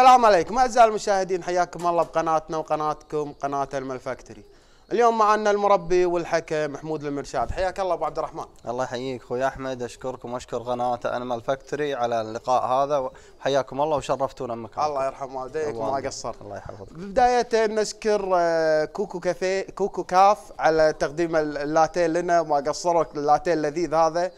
السلام عليكم اعزائي المشاهدين حياكم الله بقناتنا وقناتكم قناه الملفاكتوري. اليوم معنا المربي والحكم محمود المرشاد، حياك الله ابو عبد الرحمن. الله يحييك اخوي احمد اشكركم واشكر قناه انمال فاكتوري على اللقاء هذا حياكم الله وشرفتونا بمكانكم. الله يرحم والديك وما قصرت. الله يحفظك. بدايه نشكر آه، كوكو كافيه كوكو كاف على تقديم اللاتيه لنا وما قصروا اللاتيه اللذيذ هذا.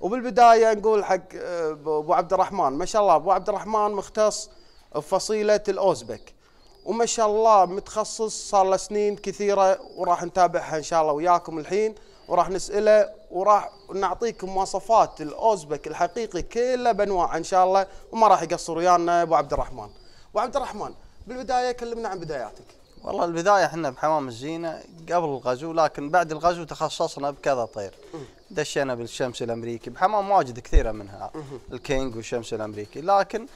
وبالبدايه نقول حق آه، ابو عبد الرحمن ما شاء الله ابو عبد الرحمن مختص بفصيله الاوزبك وما شاء الله متخصص صار له سنين كثيره وراح نتابعها ان شاء الله وياكم الحين وراح نساله وراح نعطيكم مواصفات الاوزبك الحقيقي كله بانواعه ان شاء الله وما راح يقصر ويانا ابو عبد الرحمن. ابو عبد الرحمن بالبدايه كلمنا عن بداياتك. والله البدايه احنا بحمام الزينه قبل الغزو لكن بعد الغزو تخصصنا بكذا طير. دشينا بالشمس الامريكي بحمام واجد كثيره منها الكينج والشمس الامريكي لكن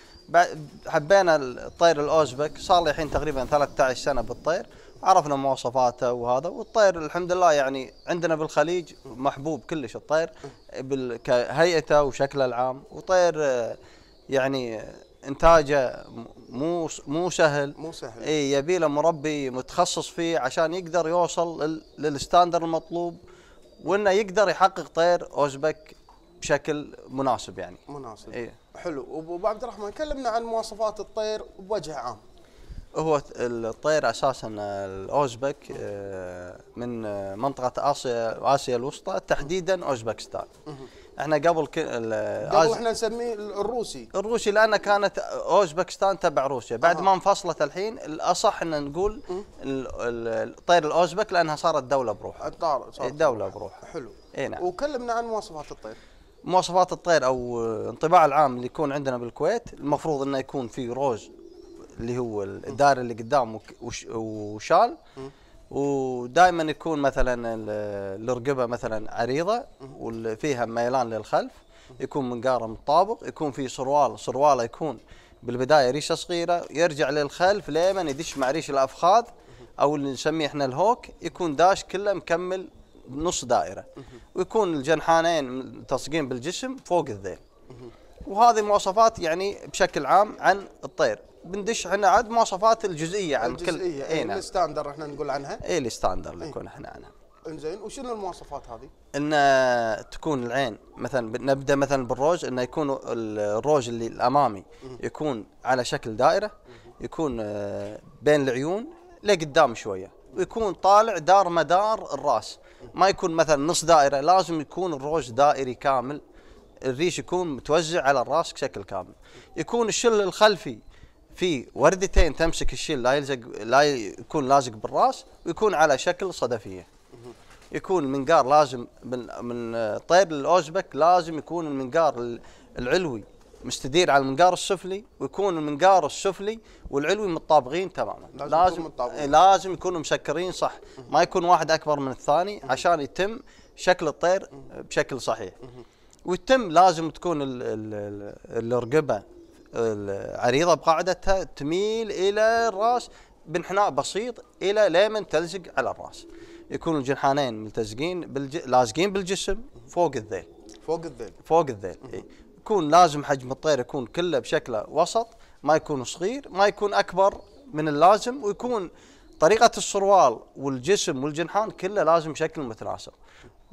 حبينا الطير الاوزبك صار لي الحين تقريبا 13 سنه بالطير عرفنا مواصفاته وهذا والطير الحمد لله يعني عندنا بالخليج محبوب كلش الطير كهيئته وشكله العام وطير يعني انتاجه مو مو سهل مو سهل اي يبي له مربي متخصص فيه عشان يقدر يوصل للستاندر المطلوب وانه يقدر يحقق طير اوزبك بشكل مناسب يعني مناسب إيه. حلو ابو عبد الرحمن كلمنا عن مواصفات الطير بوجه عام هو الطير اساسا الاوزبك آه، من منطقه اسيا اسيا الوسطى تحديدا اوزبكستان احنا قبل قبل احنا نسميه الروسي الروسي لانه كانت اوزبكستان تبع روسيا بعد ما انفصلت الحين الاصح ان نقول الطير الاوزبك لانها صارت دوله بروحها صارت دوله بروحها حلو اي نعم وكلمنا عن مواصفات الطير مواصفات الطير او انطباع العام اللي يكون عندنا بالكويت المفروض انه يكون في روج اللي هو الدائره اللي قدام وشال ودائما يكون مثلا الرقبه مثلا عريضه وفيها ميلان للخلف يكون منقاره مطابق يكون في سروال سرواله يكون بالبدايه ريشه صغيره يرجع للخلف لين يدش مع ريش الافخاذ او اللي نسميه احنا الهوك يكون داش كله مكمل نص دائره ويكون الجنحانين متصقين بالجسم فوق الذيل وهذه مواصفات يعني بشكل عام عن الطير بندش احنا عاد مواصفات الجزئيه عن الجزئية. كل اي نعم الستاندر احنا نقول عنها اي الستاندر اللي نكون احنا عنها انزين وشنو المواصفات هذه؟ ان تكون العين مثلا نبدا مثلا بالروج انه يكون الروج اللي الامامي يكون على شكل دائره يكون آه، بين العيون لقدام شويه ويكون طالع دار مدار الراس ما يكون مثلا نص دائره لازم يكون الروج دائري كامل الريش يكون متوزع على الراس بشكل كامل يكون الشل الخلفي في وردتين تمسك الشل لا يلزق لا يكون لازق بالراس ويكون على شكل صدفيه يكون المنقار لازم من من طير الاوزبك لازم يكون المنقار العلوي مستدير على المنقار السفلي ويكون المنقار السفلي والعلوي متطابقين تماما لازم لازم, متطابقين. إيه، لازم يكونوا مسكرين صح ما يكون واحد اكبر من الثاني عشان يتم شكل الطير بشكل صحيح ويتم لازم تكون الرقبه العريضه بقاعدتها تميل الى الراس بانحناء بسيط الى ليمن تلزق على الراس يكون الجنحانين ملتزقين بالج... لازقين بالجسم فوق الذيل فوق الذيل فوق الذيل إيه. يكون لازم حجم الطير يكون كله بشكله وسط ما يكون صغير ما يكون اكبر من اللازم ويكون طريقه السروال والجسم والجنحان كله لازم شكل متناسب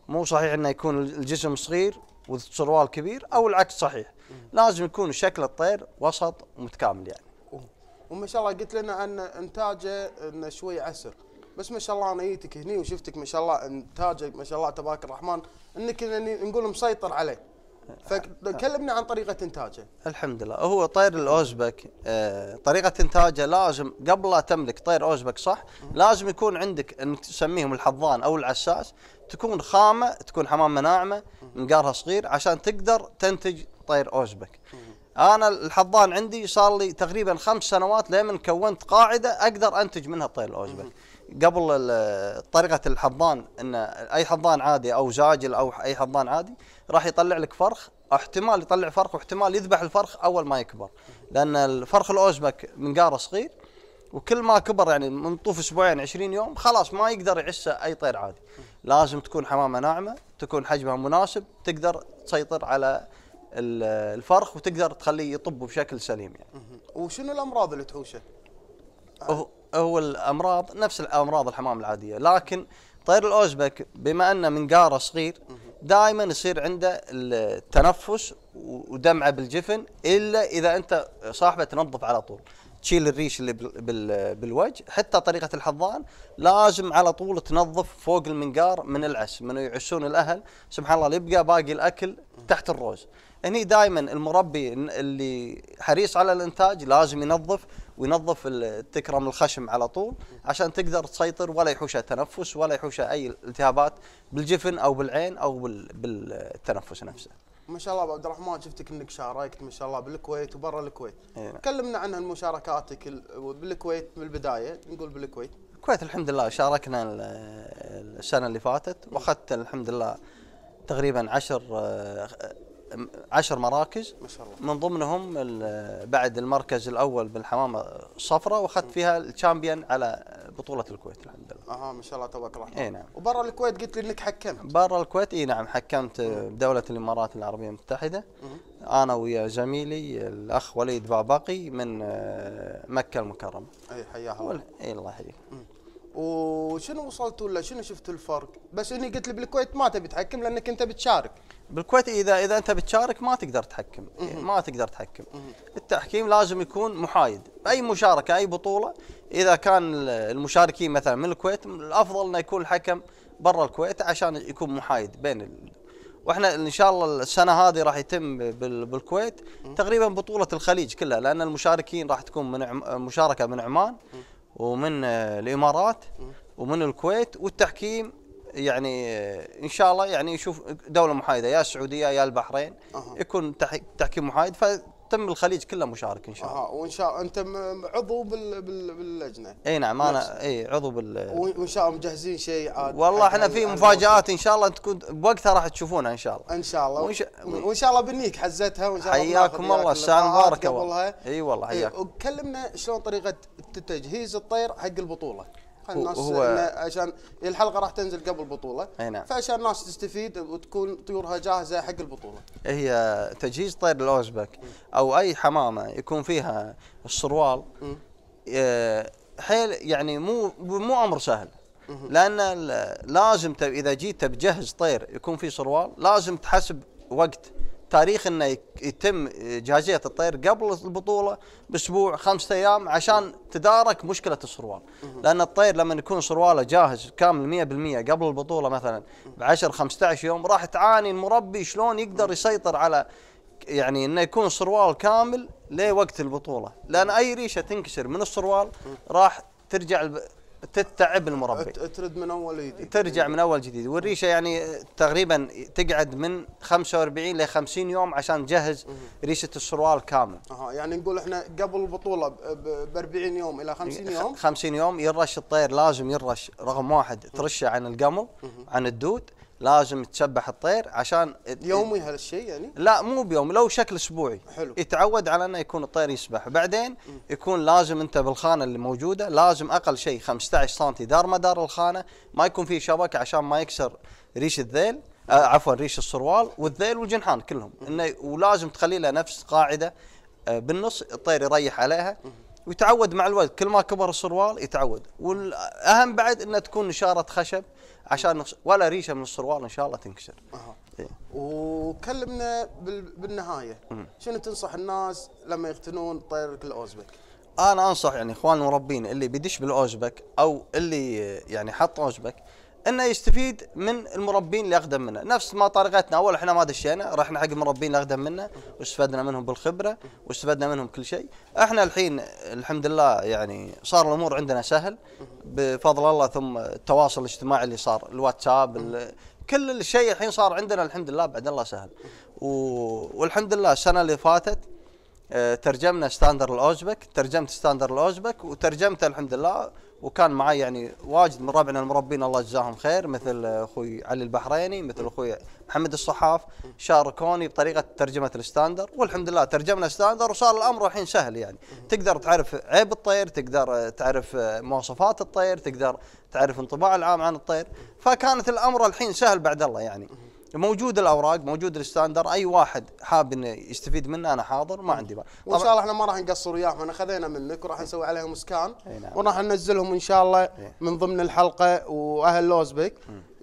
مو صحيح انه يكون الجسم صغير والسروال كبير او العكس صحيح لازم يكون شكل الطير وسط ومتكامل يعني وما شاء الله قلت لنا ان انتاجه انه شوي عسر بس ما شاء الله انا جيتك هني وشفتك ما شاء الله انتاجك ما شاء الله تبارك الرحمن انك نقول مسيطر عليه فكلمنا عن طريقه انتاجه الحمد لله هو طير الاوزبك آه، طريقه انتاجه لازم قبل لا تملك طير اوزبك صح لازم يكون عندك نسميهم الحظان او العساس تكون خامه تكون حمامه ناعمه منقارها صغير عشان تقدر تنتج طير اوزبك انا الحظان عندي صار لي تقريبا خمس سنوات لين كونت قاعده اقدر انتج منها طير الاوزبك قبل طريقه الحضان ان اي حضان عادي او زاجل او اي حضان عادي راح يطلع لك فرخ احتمال يطلع فرخ واحتمال يذبح الفرخ اول ما يكبر لان الفرخ الاوزبك منقاره صغير وكل ما كبر يعني من طوف اسبوعين 20 يوم خلاص ما يقدر يعسه اي طير عادي لازم تكون حمامه ناعمه تكون حجمها مناسب تقدر تسيطر على الفرخ وتقدر تخليه يطب بشكل سليم يعني وشنو الامراض اللي تحوشه؟ هو الامراض نفس الامراض الحمام العاديه لكن طير الاوزبك بما انه منقاره صغير دائما يصير عنده التنفس ودمعه بالجفن الا اذا انت صاحبه تنظف على طول تشيل الريش اللي بالوجه حتى طريقه الحضان لازم على طول تنظف فوق المنقار من العس من يعشون الاهل سبحان الله يبقى باقي الاكل تحت الروز هني دائما المربي اللي حريص على الانتاج لازم ينظف وينظف التكرم الخشم على طول عشان تقدر تسيطر ولا يحوشها تنفس ولا يحوشها اي التهابات بالجفن او بالعين او بالتنفس نفسه. ما شاء الله ابو عبد الرحمن شفتك انك شاركت ما شاء الله بالكويت وبرا الكويت. إيه. كلمنا عن مشاركاتك بالكويت من البدايه نقول بالكويت. الكويت الحمد لله شاركنا السنه اللي فاتت واخذت الحمد لله تقريبا عشر آه، عشر مراكز ما شاء الله من ضمنهم بعد المركز الاول بالحمامه الصفراء واخذت فيها الشامبيون على بطوله الكويت الحمد لله. اها ما شاء الله تبارك الله اي نعم. وبرا الكويت قلت لي انك حكمت. برا الكويت اي نعم حكمت بدوله الامارات العربيه المتحده مم. انا ويا زميلي الاخ وليد باباقي من آه، مكه المكرمه. اي حياها الله. اي الله يحييك. وشنو وصلت ولا شنو شفت الفرق؟ بس اني قلت لي بالكويت ما تبي تحكم لانك انت بتشارك. بالكويت اذا اذا انت بتشارك ما تقدر تحكم يعني ما تقدر تحكم التحكيم لازم يكون محايد اي مشاركه اي بطوله اذا كان المشاركين مثلا من الكويت الافضل انه يكون الحكم برا الكويت عشان يكون محايد بين ال... واحنا ان شاء الله السنه هذه راح يتم بالكويت تقريبا بطوله الخليج كلها لان المشاركين راح تكون من عم... مشاركه من عمان ومن الامارات ومن الكويت والتحكيم يعني ان شاء الله يعني يشوف دوله محايده يا السعوديه يا البحرين أه. يكون تحكيم محايد فتم الخليج كله مشارك ان شاء الله. اه وان شاء الله انت عضو بال... بال... باللجنه. اي نعم انا اي عضو بال وان شاء الله مجهزين شيء عاد والله احنا في مفاجات ان شاء الله تكون بوقتها راح تشوفونها ان شاء الله. ان شاء الله وان شاء, وإن شاء الله بنيك حزتها وان شاء الله حياكم الله الساعه مباركه والله. اي والله حياك. إيه وكلمنا شلون طريقه تجهيز الطير حق البطوله. الناس هو عشان الحلقه راح تنزل قبل البطوله نعم. فعشان الناس تستفيد وتكون طيورها جاهزه حق البطوله هي تجهيز طير الاوزبك او اي حمامه يكون فيها السروال آه، حيل يعني مو مو امر سهل لان لازم اذا جيت بجهز طير يكون فيه سروال لازم تحسب وقت تاريخ انه يتم جاهزيه الطير قبل البطوله باسبوع خمسة ايام عشان تدارك مشكله السروال لان الطير لما يكون سرواله جاهز كامل 100% قبل البطوله مثلا ب 10 15 يوم راح تعاني المربي شلون يقدر يسيطر على يعني انه يكون سروال كامل لوقت البطوله لان اي ريشه تنكسر من السروال راح ترجع تتعب المربي ترد من اول جديد ترجع من اول جديد والريشه يعني تقريبا تقعد من 45 ل 50 يوم عشان تجهز ريشه السروال كامل اها يعني نقول احنا قبل البطوله ب 40 يوم الى 50 يوم 50 يوم يرش الطير لازم يرش رقم واحد ترشه عن القمل عن الدود لازم تسبح الطير عشان يومي هالشيء يعني؟ لا مو بيوم لو شكل اسبوعي حلو يتعود على انه يكون الطير يسبح بعدين م. يكون لازم انت بالخانه اللي موجوده لازم اقل شيء 15 سم دار مدار الخانه ما يكون في شبكه عشان ما يكسر ريش الذيل آه عفوا ريش السروال والذيل والجنحان كلهم انه ولازم تخلي له نفس قاعده آه بالنص الطير يريح عليها م. ويتعود مع الوقت كل ما كبر السروال يتعود والاهم بعد انه تكون نشاره خشب عشان ولا ريشه من السروال ان شاء الله تنكسر. أه. إيه؟ وكلمنا بال... بالنهايه شنو تنصح الناس لما يقتنون طيرك الاوزبك؟ انا انصح يعني اخوان المربين اللي بيدش بالاوزبك او اللي يعني حط اوزبك انه يستفيد من المربين اللي اقدم منه نفس ما طريقتنا اول احنا ما دشينا رحنا حق المربين اللي اقدم منه واستفدنا منهم بالخبره واستفدنا منهم كل شيء احنا الحين الحمد لله يعني صار الامور عندنا سهل بفضل الله ثم التواصل الاجتماعي اللي صار الواتساب كل الشيء الحين صار عندنا الحمد لله بعد الله سهل والحمد لله السنه اللي فاتت ترجمنا ستاندر الاوزبك ترجمت ستاندر الاوزبك وترجمته الحمد لله وكان معي يعني واجد من ربعنا المربين الله يجزاهم خير مثل اخوي علي البحريني مثل اخوي محمد الصحاف شاركوني بطريقه ترجمه الستاندر والحمد لله ترجمنا ستاندر وصار الامر الحين سهل يعني تقدر تعرف عيب الطير تقدر تعرف مواصفات الطير تقدر تعرف انطباع العام عن الطير فكانت الامر الحين سهل بعد الله يعني موجود الاوراق موجود الستاندر اي واحد حاب انه يستفيد منه انا حاضر ما عندي بقى. وان شاء الله احنا ما راح نقصر وياهم احنا خذينا منك وراح نسوي عليهم سكان نعم. وراح ننزلهم ان شاء الله من ضمن الحلقه واهل لوزبك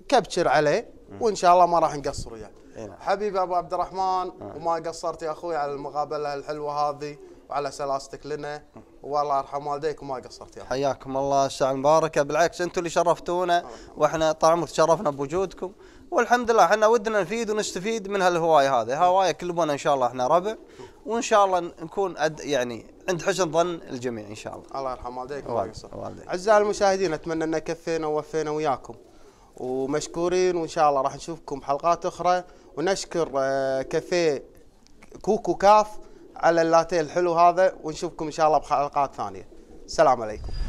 كبشر عليه وان شاء الله ما راح نقصر وياه نعم. حبيبي ابو عبد الرحمن آه. وما قصرت يا اخوي على المقابله الحلوه هذه وعلى سلاستك لنا والله يرحم والديك وما قصرت يا حياكم الله الساعه المباركه بالعكس انتم اللي شرفتونا آه. واحنا طال عمرك تشرفنا بوجودكم والحمد لله احنا ودنا نفيد ونستفيد من هالهوايه هذه، هوايه كلبنا ان شاء الله احنا ربع وان شاء الله نكون أد يعني عند حسن ظن الجميع ان شاء الله. الله يرحم والديك الله يقصر. اعزائي المشاهدين اتمنى ان كفينا ووفينا وياكم ومشكورين وان شاء الله راح نشوفكم حلقات اخرى ونشكر آه، كافيه كوكو كاف على اللاتيه الحلو هذا ونشوفكم ان شاء الله بحلقات ثانيه. السلام عليكم.